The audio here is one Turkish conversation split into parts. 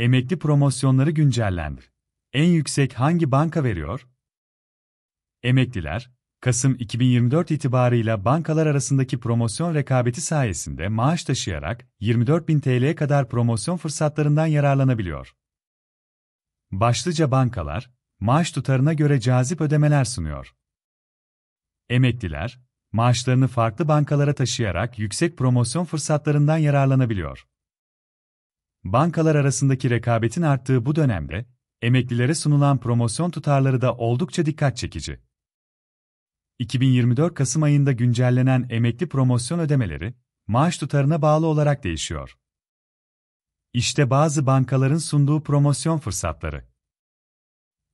Emekli promosyonları güncellendir. En yüksek hangi banka veriyor? Emekliler, Kasım 2024 itibarıyla bankalar arasındaki promosyon rekabeti sayesinde maaş taşıyarak 24.000 TL'ye kadar promosyon fırsatlarından yararlanabiliyor. Başlıca bankalar, maaş tutarına göre cazip ödemeler sunuyor. Emekliler, maaşlarını farklı bankalara taşıyarak yüksek promosyon fırsatlarından yararlanabiliyor. Bankalar arasındaki rekabetin arttığı bu dönemde, emeklilere sunulan promosyon tutarları da oldukça dikkat çekici. 2024 Kasım ayında güncellenen emekli promosyon ödemeleri, maaş tutarına bağlı olarak değişiyor. İşte bazı bankaların sunduğu promosyon fırsatları.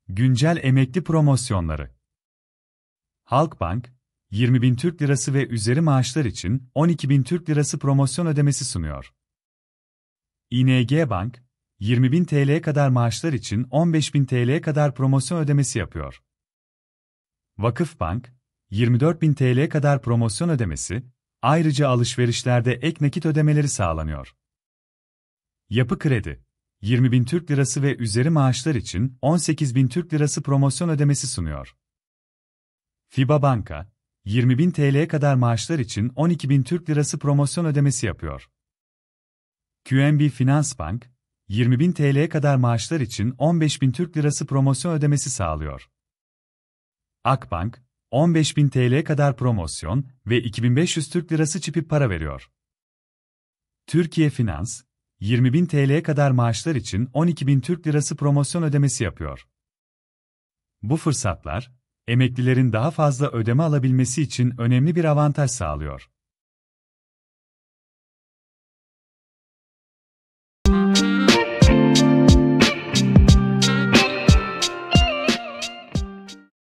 Güncel emekli promosyonları. Halkbank, 20 bin Türk Lirası ve üzeri maaşlar için 12.000 Türk Lirası promosyon ödemesi sunuyor. ING Bank, 20.000 TL kadar maaşlar için 15.000 TL kadar promosyon ödemesi yapıyor. Vakıf Bank, 24.000 TL kadar promosyon ödemesi, ayrıca alışverişlerde ek nakit ödemeleri sağlanıyor. Yapı Kredi, 20.000 Türk Lirası ve üzeri maaşlar için 18.000 Türk Lirası promosyon ödemesi sunuyor. FIBA Banka, 20.000 TL kadar maaşlar için 12.000 Türk Lirası promosyon ödemesi yapıyor. QNB Finans Bank, 20.000 TL'ye kadar maaşlar için 15.000 Türk Lirası promosyon ödemesi sağlıyor. Akbank, 15.000 TL'ye kadar promosyon ve 2500 Türk Lirası çipi para veriyor. Türkiye Finans, 20.000 TL'ye kadar maaşlar için 12.000 Türk Lirası promosyon ödemesi yapıyor. Bu fırsatlar, emeklilerin daha fazla ödeme alabilmesi için önemli bir avantaj sağlıyor.